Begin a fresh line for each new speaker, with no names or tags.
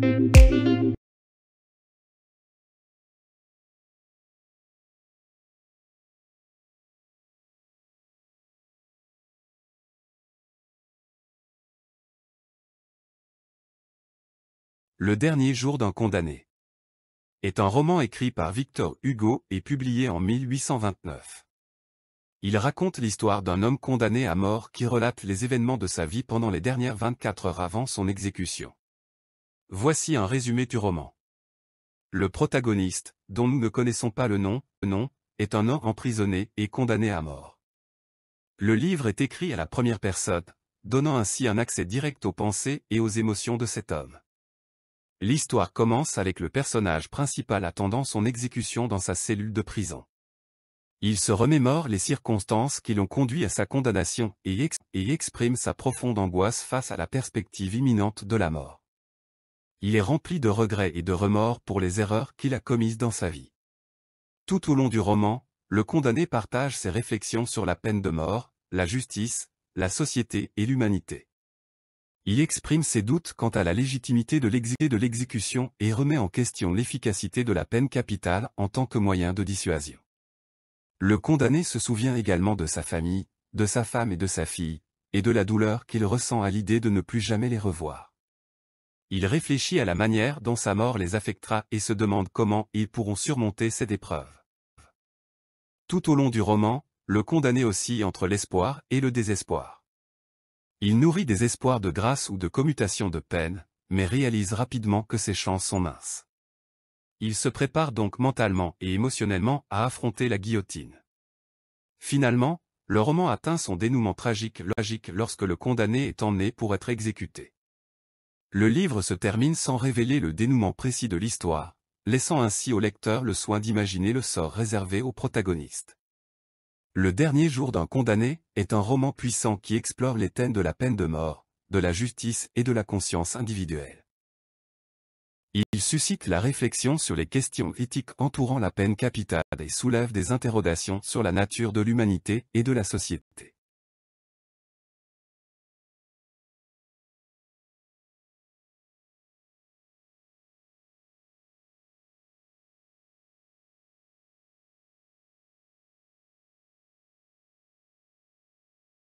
Le dernier jour d'un condamné
est un roman écrit par Victor Hugo et publié en 1829. Il raconte l'histoire d'un homme condamné à mort qui relate les événements de sa vie pendant les dernières 24 heures avant son exécution. Voici un résumé du roman. Le protagoniste, dont nous ne connaissons pas le nom, est un homme emprisonné et condamné à mort. Le livre est écrit à la première personne, donnant ainsi un accès direct aux pensées et aux émotions de cet homme. L'histoire commence avec le personnage principal attendant son exécution dans sa cellule de prison. Il se remémore les circonstances qui l'ont conduit à sa condamnation et exprime sa profonde angoisse face à la perspective imminente de la mort il est rempli de regrets et de remords pour les erreurs qu'il a commises dans sa vie. Tout au long du roman, le condamné partage ses réflexions sur la peine de mort, la justice, la société et l'humanité. Il exprime ses doutes quant à la légitimité de l'exécution et remet en question l'efficacité de la peine capitale en tant que moyen de dissuasion. Le condamné se souvient également de sa famille, de sa femme et de sa fille, et de la douleur qu'il ressent à l'idée de ne plus jamais les revoir. Il réfléchit à la manière dont sa mort les affectera et se demande comment ils pourront surmonter cette épreuve. Tout au long du roman, le condamné oscille entre l'espoir et le désespoir. Il nourrit des espoirs de grâce ou de commutation de peine, mais réalise rapidement que ses chances sont minces. Il se prépare donc mentalement et émotionnellement à affronter la guillotine. Finalement, le roman atteint son dénouement tragique logique lorsque le condamné est emmené pour être exécuté. Le livre se termine sans révéler le dénouement précis de l'histoire, laissant ainsi au lecteur le soin d'imaginer le sort réservé au protagonistes. Le dernier jour d'un condamné est un roman puissant qui explore les thèmes de la peine de mort, de la justice et de la conscience individuelle. Il suscite la réflexion sur les questions éthiques entourant la peine capitale et soulève des interrogations sur la nature de
l'humanité et de la société.